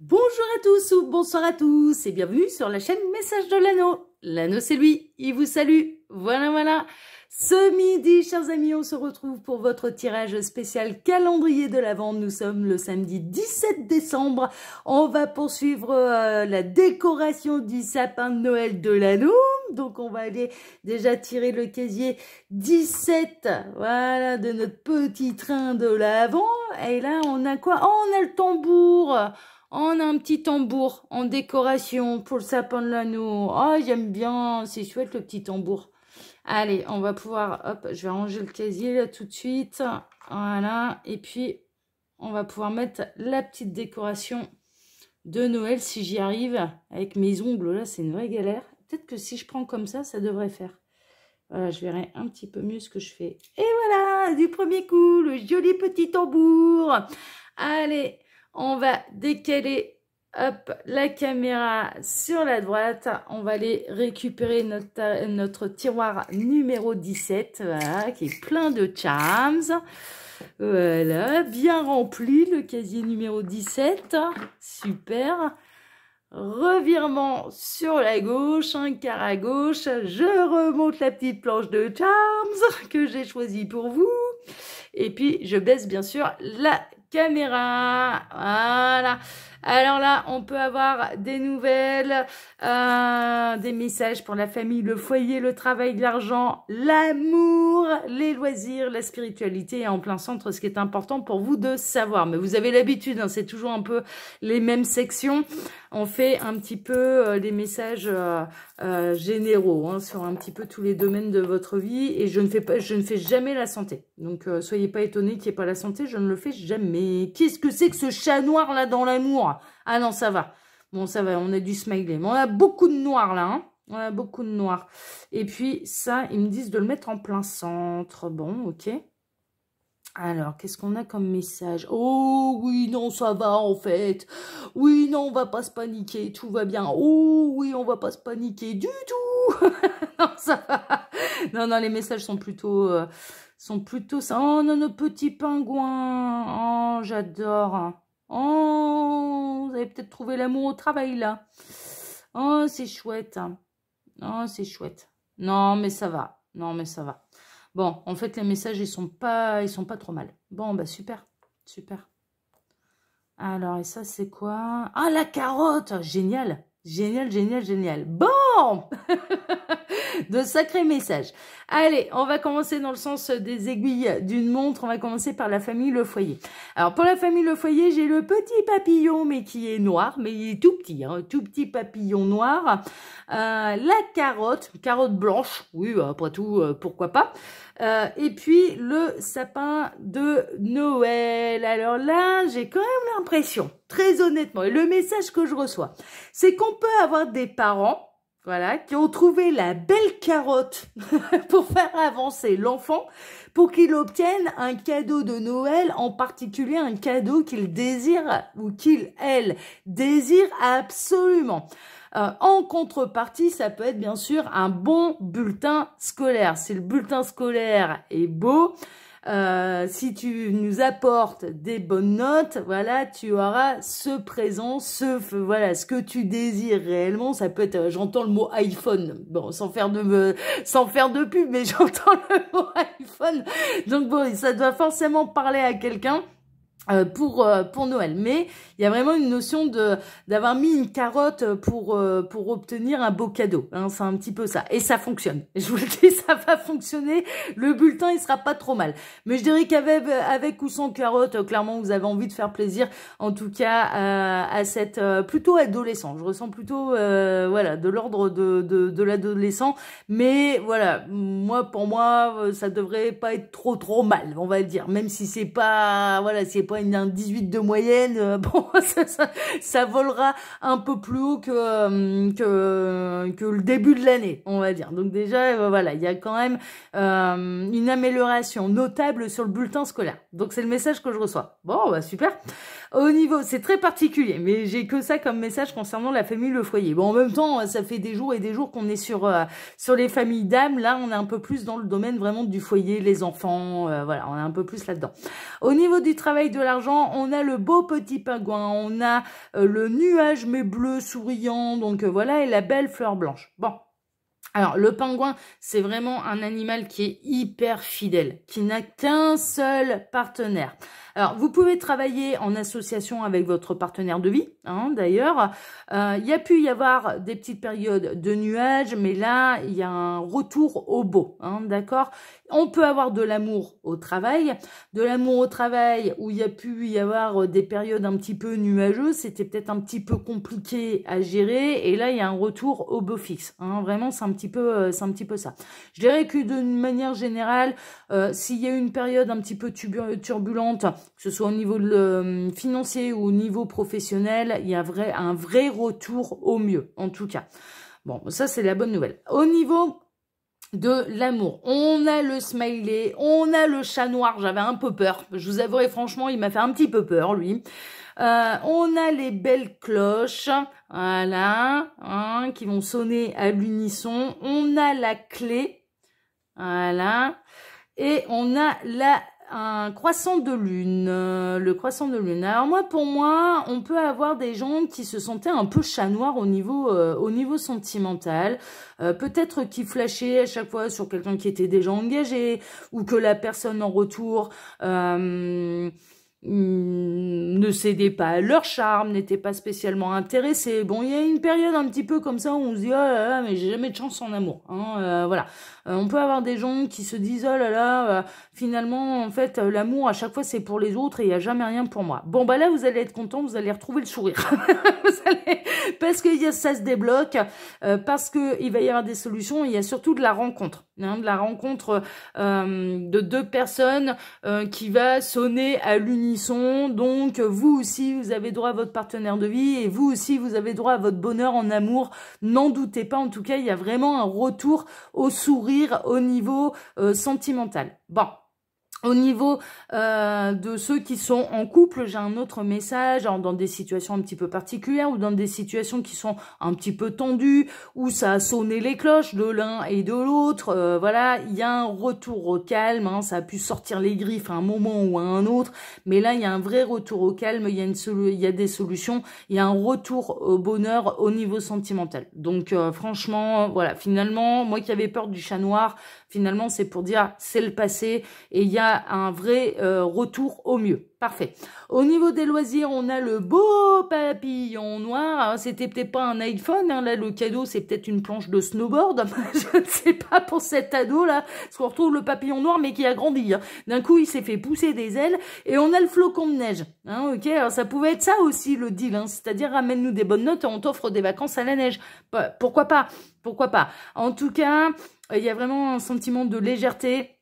Bonjour à tous ou bonsoir à tous et bienvenue sur la chaîne Message de l'anneau. L'anneau c'est lui, il vous salue. Voilà voilà. Ce midi, chers amis, on se retrouve pour votre tirage spécial calendrier de l'Avent, Nous sommes le samedi 17 décembre. On va poursuivre euh, la décoration du sapin de Noël de l'anneau. Donc on va aller déjà tirer le casier 17, voilà, de notre petit train de l'Avent, Et là, on a quoi Oh, on a le tambour on a un petit tambour en décoration pour le sapin de l'anneau. Oh, j'aime bien, c'est chouette le petit tambour. Allez, on va pouvoir, hop, je vais ranger le casier là tout de suite. Voilà, et puis on va pouvoir mettre la petite décoration de Noël si j'y arrive. Avec mes ongles là, c'est une vraie galère. Peut-être que si je prends comme ça, ça devrait faire. Voilà, je verrai un petit peu mieux ce que je fais. Et voilà, du premier coup, le joli petit tambour. Allez, on va décaler hop, la caméra sur la droite. On va aller récupérer notre, notre tiroir numéro 17, voilà, qui est plein de charms. Voilà, bien rempli le casier numéro 17. Super. Revirement sur la gauche, un quart à gauche. Je remonte la petite planche de charms que j'ai choisie pour vous. Et puis, je baisse bien sûr la caméra. Voilà. Alors là, on peut avoir des nouvelles, euh, des messages pour la famille, le foyer, le travail, l'argent, l'amour, les loisirs, la spiritualité en plein centre, ce qui est important pour vous de savoir. Mais vous avez l'habitude, hein, c'est toujours un peu les mêmes sections. On fait un petit peu les euh, messages euh, généraux hein, sur un petit peu tous les domaines de votre vie. Et je ne fais, pas, je ne fais jamais la santé. Donc soyez pas étonnés qu'il n'y ait pas la santé, je ne le fais jamais. Qu'est-ce que c'est que ce chat noir là dans l'amour ah non, ça va. Bon, ça va, on a du smiley. Mais on a beaucoup de noir, là, hein. on a beaucoup de noir. Et puis, ça, ils me disent de le mettre en plein centre. Bon, ok. Alors, qu'est-ce qu'on a comme message Oh, oui, non, ça va, en fait. Oui, non, on va pas se paniquer, tout va bien. Oh, oui, on va pas se paniquer du tout. non, ça va. Non, non, les messages sont plutôt... Euh, sont plutôt... Oh, non, nos petits pingouins. Oh, j'adore. Oh, vous avez peut-être trouvé l'amour au travail, là. Oh, c'est chouette. Hein. Oh, c'est chouette. Non, mais ça va. Non, mais ça va. Bon, en fait, les messages, ils sont pas, ils sont pas trop mal. Bon, bah super, super. Alors, et ça, c'est quoi Ah, la carotte Génial, génial, génial, génial. Bon de sacrés messages. Allez, on va commencer dans le sens des aiguilles d'une montre. On va commencer par la famille Le Foyer. Alors, pour la famille Le Foyer, j'ai le petit papillon, mais qui est noir, mais il est tout petit, hein, tout petit papillon noir. Euh, la carotte, carotte blanche, oui, après tout, euh, pourquoi pas. Euh, et puis, le sapin de Noël. Alors là, j'ai quand même l'impression, très honnêtement, et le message que je reçois, c'est qu'on peut avoir des parents voilà, qui ont trouvé la belle carotte pour faire avancer l'enfant pour qu'il obtienne un cadeau de Noël, en particulier un cadeau qu'il désire ou qu'il, elle, désire absolument. Euh, en contrepartie, ça peut être bien sûr un bon bulletin scolaire. Si le bulletin scolaire est beau, euh, si tu nous apportes des bonnes notes, voilà, tu auras ce présent, ce voilà, ce que tu désires réellement. Ça peut être, euh, j'entends le mot iPhone, bon, sans faire de euh, sans faire de pub, mais j'entends le mot iPhone. Donc bon, ça doit forcément parler à quelqu'un. Euh, pour euh, pour Noël mais il y a vraiment une notion de d'avoir mis une carotte pour euh, pour obtenir un beau cadeau hein. c'est un petit peu ça et ça fonctionne je vous le dis ça va fonctionner le bulletin il sera pas trop mal mais je dirais qu'avec avec ou sans carotte clairement vous avez envie de faire plaisir en tout cas à cette plutôt adolescent je ressens plutôt voilà de l'ordre de de, de l'adolescent mais voilà moi pour moi ça devrait pas être trop trop mal on va dire même si c'est pas voilà c'est pas une, un 18 de moyenne, euh, ça, volera un peu plus haut que, euh, que, que, le début de l'année, on va dire. Donc déjà, euh, voilà, il y a quand même une amélioration notable sur le bulletin scolaire. Donc c'est le message que je reçois. Bon, bah, super au niveau, c'est très particulier, mais j'ai que ça comme message concernant la famille, le foyer. Bon, en même temps, ça fait des jours et des jours qu'on est sur euh, sur les familles d'âmes. Là, on est un peu plus dans le domaine vraiment du foyer, les enfants, euh, voilà, on est un peu plus là-dedans. Au niveau du travail, de l'argent, on a le beau petit pingouin, on a euh, le nuage mais bleu souriant, donc voilà, et la belle fleur blanche. Bon, alors, le pingouin, c'est vraiment un animal qui est hyper fidèle, qui n'a qu'un seul partenaire. Alors, vous pouvez travailler en association avec votre partenaire de vie, hein, d'ailleurs. Euh, il y a pu y avoir des petites périodes de nuages, mais là, il y a un retour au beau, hein, d'accord On peut avoir de l'amour au travail. De l'amour au travail où il y a pu y avoir des périodes un petit peu nuageuses, c'était peut-être un petit peu compliqué à gérer. Et là, il y a un retour au beau fixe. Hein. vraiment, c'est un, petit peu, euh, c'est un petit peu ça. Je dirais que d'une manière générale, euh, s'il y a une période un petit peu turbulente, que ce soit au niveau euh, financier ou au niveau professionnel, il y a un vrai retour au mieux, en tout cas. Bon, ça, c'est la bonne nouvelle. Au niveau de l'amour. On a le smiley, on a le chat noir, j'avais un peu peur. Je vous avouerai franchement, il m'a fait un petit peu peur, lui. Euh, on a les belles cloches, voilà, hein, qui vont sonner à l'unisson. On a la clé, voilà. Et on a la un croissant de lune, euh, le croissant de lune. Alors moi, pour moi, on peut avoir des gens qui se sentaient un peu chat noir au niveau, euh, au niveau sentimental. Euh, peut-être qu'ils flashaient à chaque fois sur quelqu'un qui était déjà engagé ou que la personne en retour... ne cédait pas à leur charme, n'était pas spécialement intéressé Bon, il y a une période un petit peu comme ça où on se dit « Oh là là, mais j'ai jamais de chance en amour. Hein, voilà. on peut avoir des gens qui se disent « Oh là là, finalement, en fait, euh, l'amour, à chaque fois, c'est pour les autres et il n'y a jamais rien pour moi. Bon, bah là, vous allez être content, vous allez retrouver le sourire. vous allez... Parce que ça se débloque, euh, parce qu'il va y avoir des solutions, il y a surtout de la rencontre. Hein, de la rencontre euh, de deux personnes euh, qui va sonner à l'unisson. Donc, vous aussi, vous avez droit à votre partenaire de vie et vous aussi, vous avez droit à votre bonheur en amour. N'en doutez pas. En tout cas, il y a vraiment un retour au sourire au niveau euh, sentimental. Bon, au niveau euh, de ceux qui sont en couple, j'ai un autre message hein, dans des situations un petit peu particulières ou dans des situations qui sont un petit peu tendues, où ça a sonné les cloches de l'un et de l'autre. Euh, voilà, il y a un retour au calme, hein, ça a pu sortir les griffes à un moment ou à un autre, mais là, il y a un vrai retour au calme, il y, a y a des solutions, il y a un retour au bonheur au niveau sentimental. Donc euh, franchement, voilà, finalement, moi qui avais peur du chat noir, Finalement, c'est pour dire ah, c'est le passé et il y a un vrai euh, retour au mieux. Parfait. Au niveau des loisirs, on a le beau papillon noir. C'était peut-être pas un iPhone. Hein. Là, le cadeau, c'est peut-être une planche de snowboard. Je ne sais pas pour cet ado là. Parce qu'on retrouve le papillon noir, mais qui a grandi. Hein. D'un coup, il s'est fait pousser des ailes et on a le flocon de neige. Hein, ok, Alors, ça pouvait être ça aussi le deal. C'est-à-dire, ramène-nous des bonnes notes et on t'offre des vacances à la neige. Pourquoi pas Pourquoi pas En tout cas, euh, il y a vraiment un sentiment de légèreté,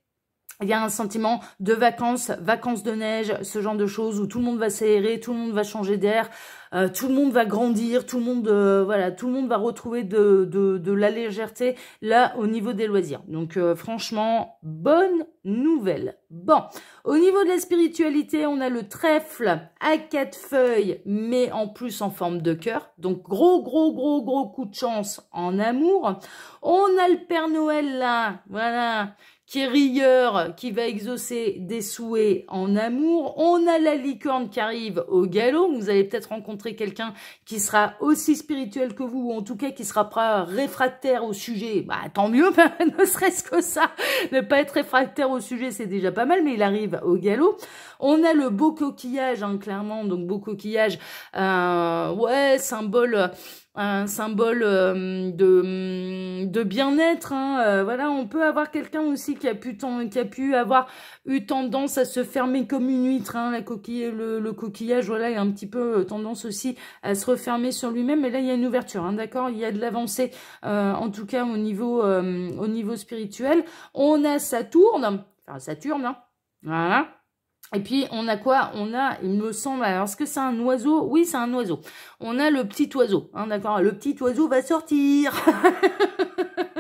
il y a un sentiment de vacances, vacances de neige, ce genre de choses où tout le monde va s'aérer, tout le monde va changer d'air, euh, tout le monde va grandir, tout le monde euh, voilà, tout le monde va retrouver de, la légèreté là au niveau des loisirs. Donc euh, franchement, bonne nouvelle. Bon, au niveau de la spiritualité, on a le trèfle à quatre feuilles, mais en plus en forme de cœur. Donc gros, gros, gros, gros coup de chance en amour. On a le Père Noël là, voilà, qui est rieur, qui va exaucer des souhaits en amour. On a la licorne qui arrive au galop. Vous allez peut-être rencontrer quelqu'un qui sera aussi spirituel que vous, ou en tout cas qui sera réfractaire au sujet. Bah, tant mieux, ne serait-ce que ça. Ne pas être réfractaire au sujet, c'est déjà pas mal, mais il arrive au galop. On a le beau coquillage, hein, clairement, donc beau coquillage, euh, ouais, symbole un symbole euh, de, de bien-être. Hein. Euh, voilà, on peut avoir quelqu'un aussi qui a, pu qui a pu avoir eu tendance à se fermer comme une huître. Hein, la coquille, le, coquillage, voilà, il a un petit peu euh, tendance aussi à se refermer sur lui-même. mais là, il y a une ouverture, hein, d'accord Il y a de l'avancée, en tout cas au niveau, au niveau spirituel. On a Saturne, enfin Saturne, voilà et puis, on a quoi On a, il me semble, alors est-ce que c'est un oiseau Oui, c'est un oiseau. On a le petit oiseau, hein, d'accord Le petit oiseau va sortir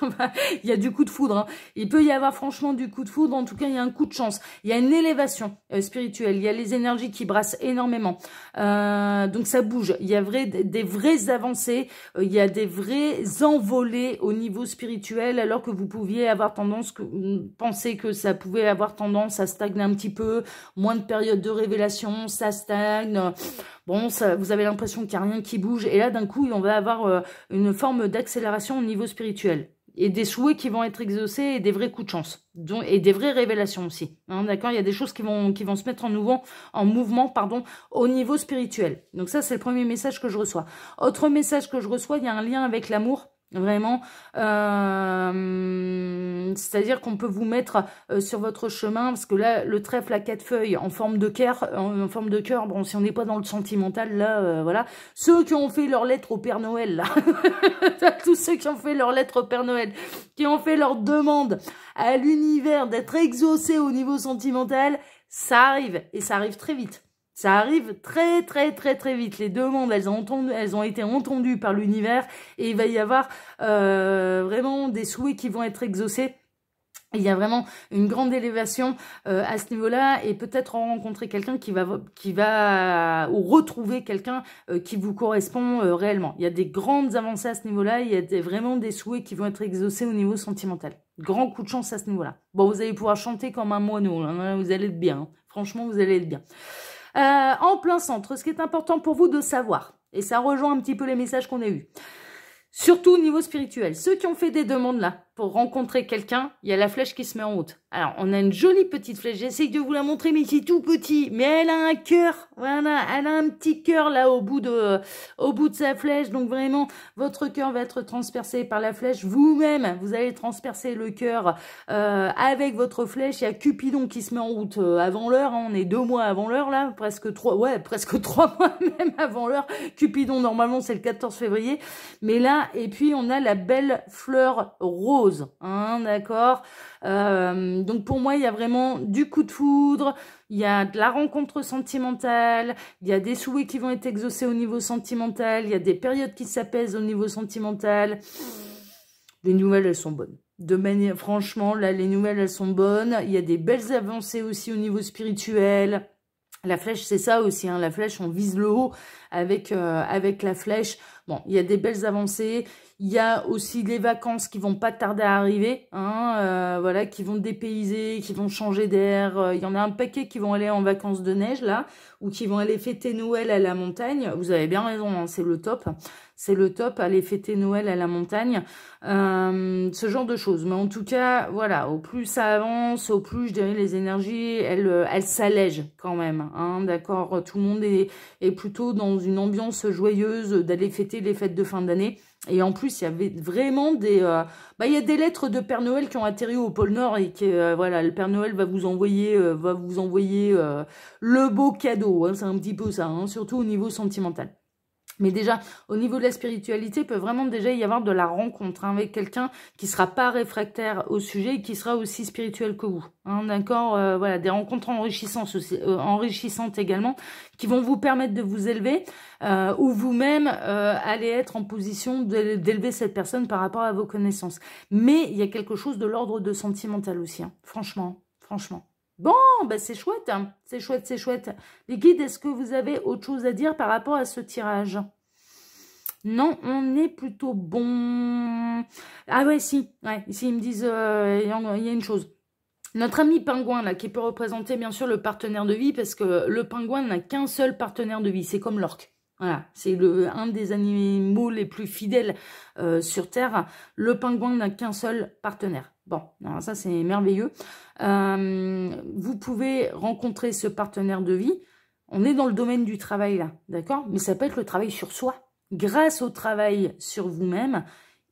Bah, il y a du coup de foudre. Hein. Il peut y avoir franchement du coup de foudre. En tout cas, il y a un coup de chance. Il y a une élévation euh, spirituelle. Il y a les énergies qui brassent énormément. Euh, donc ça bouge. Il y a vrai, des vraies avancées. Euh, il y a des vrais envolées au niveau spirituel, alors que vous pouviez avoir tendance, penser que ça pouvait avoir tendance à stagner un petit peu, moins de période de révélation, ça stagne. Bon, vous avez l'impression qu'il n'y a rien qui bouge. Et là, d'un coup, on va avoir euh, une forme d'accélération au niveau spirituel et des souhaits qui vont être exaucés et des vrais coups de chance et des vraies révélations aussi. Hein, d'accord, il y a des choses qui vont se mettre en mouvement, en mouvement pardon, au niveau spirituel. Donc ça c'est le premier message que je reçois. Autre message que je reçois, il y a un lien avec l'amour Vraiment, euh, c'est-à-dire qu'on peut vous mettre euh, sur votre chemin, parce que là, le trèfle à quatre feuilles en forme de cœur, en, forme de cœur, bon, si on n'est pas dans le sentimental, là, euh, voilà, ceux qui ont fait leur lettre au Père Noël, là, tous ceux qui ont fait leur lettre au Père Noël, qui ont fait leur demande à l'univers d'être exaucé au niveau sentimental, ça arrive, et ça arrive très vite. Ça arrive très très très très vite. Les demandes, elles ont, elles ont été entendues par l'univers et il va y avoir euh, vraiment des souhaits qui vont être exaucés. Il y a vraiment une grande élévation euh, à ce niveau-là et peut-être rencontrer quelqu'un qui va, qui va ou retrouver quelqu'un euh, qui vous correspond euh, réellement. Il y a des grandes avancées à ce niveau-là, il y a vraiment des souhaits qui vont être exaucés au niveau sentimental. Grand coup de chance à ce niveau-là. Bon, vous allez pouvoir chanter comme un moineau, hein, hein, vous allez être bien. Hein. Franchement, vous allez être bien. Euh, en plein centre, ce qui est important pour vous de savoir. Et ça rejoint un petit peu les messages qu'on a eus. Surtout au niveau spirituel. Ceux qui ont fait des demandes là, pour rencontrer quelqu'un, il y a la flèche qui se met en route. Alors, on a une jolie petite flèche. J'essaie de vous la montrer, mais c'est tout petit. Mais elle a un cœur. Voilà, elle a un petit cœur là au bout de, au bout de sa flèche. Donc vraiment, votre cœur va être transpercé par la flèche. Vous-même, vous allez transpercer le cœur euh, avec votre flèche. Il y a Cupidon qui se met en route euh, avant l'heure. Hein. On est deux mois avant l'heure là, presque trois, ouais, presque trois mois même avant l'heure. Cupidon normalement c'est le 14 février, mais là, et puis on a la belle fleur rose rose, hein, d'accord euh, Donc pour moi, il y a vraiment du coup de foudre, il y a de la rencontre sentimentale, il y a des souhaits qui vont être exaucés au niveau sentimental, il y a des périodes qui s'apaisent au niveau sentimental. Les nouvelles, elles sont bonnes. De manière, franchement, là, les nouvelles, elles sont bonnes. Il y a des belles avancées aussi au niveau spirituel. La flèche, c'est ça aussi. Hein. La flèche, on vise le haut avec, euh, avec la flèche. Bon, il y a des belles avancées. Il y a aussi les vacances qui vont pas tarder à arriver, hein, euh, voilà, qui vont dépayser, qui vont changer d'air. Euh, il y en a un paquet qui vont aller en vacances de neige là, ou qui vont aller fêter Noël à la montagne. Vous avez bien raison, hein, c'est le top. C'est le top, aller fêter Noël à la montagne, euh, ce genre de choses. Mais en tout cas, voilà, au plus ça avance, au plus, je dirais, les énergies, elles elles s'allègent quand même. Hein, d'accord Tout le monde est, est plutôt dans une ambiance joyeuse d'aller fêter les fêtes de fin d'année. Et en plus, il y avait vraiment des... Euh, bah, il y a des lettres de Père Noël qui ont atterri au pôle Nord et que, euh, voilà, le Père Noël va vous envoyer, euh, va vous envoyer le beau cadeau. Hein, c'est un petit peu ça, hein, surtout au niveau sentimental. Mais déjà, au niveau de la spiritualité, il peut vraiment déjà y avoir de la rencontre hein, avec quelqu'un qui sera pas réfractaire au sujet et qui sera aussi spirituel que vous. Hein, d'accord euh, Voilà, des rencontres enrichissantes, euh, enrichissantes également, qui vont vous permettre de vous élever euh, ou vous-même allez être en position d'élever cette personne par rapport à vos connaissances. Mais il y a quelque chose de l'ordre de sentimental aussi, hein, franchement, franchement. Bon, ben c'est chouette, hein. c'est chouette, c'est chouette. Les guides, est-ce que vous avez autre chose à dire par rapport à ce tirage non, on est plutôt bon. Ah ouais, si, ouais, Ici, ils me disent, euh, il y a une chose. Notre ami pingouin, là, qui peut représenter bien sûr le partenaire de vie, parce que le pingouin n'a qu'un seul partenaire de vie, c'est comme l'orque. Voilà, c'est le un des animaux les plus fidèles euh, sur Terre. Le pingouin n'a qu'un seul partenaire. Bon, ça c'est merveilleux. Euh, vous pouvez rencontrer ce partenaire de vie. On est dans le domaine du travail là, d'accord Mais ça peut être le travail sur soi. Grâce au travail sur vous-même,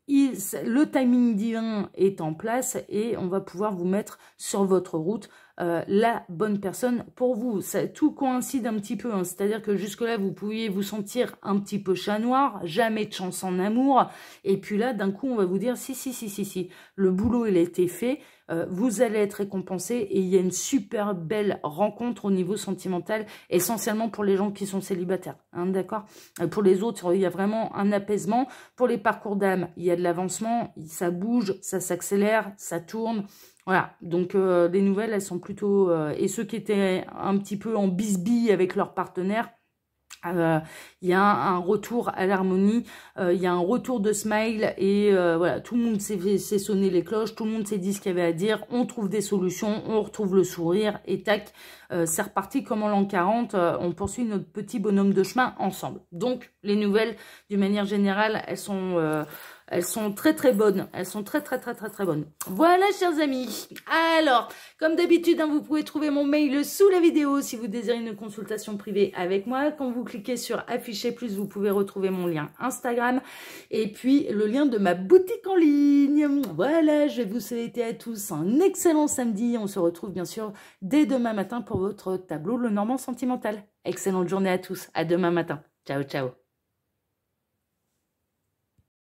le timing divin est en place et on va pouvoir vous mettre sur votre route euh, la bonne personne pour vous. Ça, tout coïncide un petit peu, hein. c'est-à-dire que jusque-là, vous pouviez vous sentir un petit peu chat noir, jamais de chance en amour, et puis là, d'un coup, on va vous dire, si, si, si, si, si, le boulot, il a été fait, euh, vous allez être récompensé, et il y a une super belle rencontre au niveau sentimental, essentiellement pour les gens qui sont célibataires, hein, d'accord euh, Pour les autres, il y a vraiment un apaisement. Pour les parcours d'âme, il y a de l'avancement, ça bouge, ça s'accélère, ça tourne, voilà, donc euh, les nouvelles, elles sont plutôt... Euh, et ceux qui étaient un petit peu en bisbille avec leur partenaire, euh, il y a un, retour à l'harmonie, il y a un retour de smile et voilà, tout le monde s'est sonné les cloches, tout le monde s'est dit ce qu'il y avait à dire, on trouve des solutions, on retrouve le sourire et tac, c'est reparti comme en l'an 40, on poursuit notre petit bonhomme de chemin ensemble. Donc les nouvelles, d'une manière générale, elles sont elles sont très très bonnes. Elles sont très très très très très bonnes. Voilà, chers amis. Alors, comme d'habitude, hein, vous pouvez trouver mon mail sous la vidéo si vous désirez une consultation privée avec moi. Quand vous cliquez sur afficher plus, vous pouvez retrouver mon lien Instagram et puis le lien de ma boutique en ligne. Voilà, je vais vous souhaiter à tous un excellent samedi. On se retrouve bien sûr dès demain matin pour votre tableau Le Normand Sentimental. Excellente journée à tous. À demain matin. Ciao, ciao.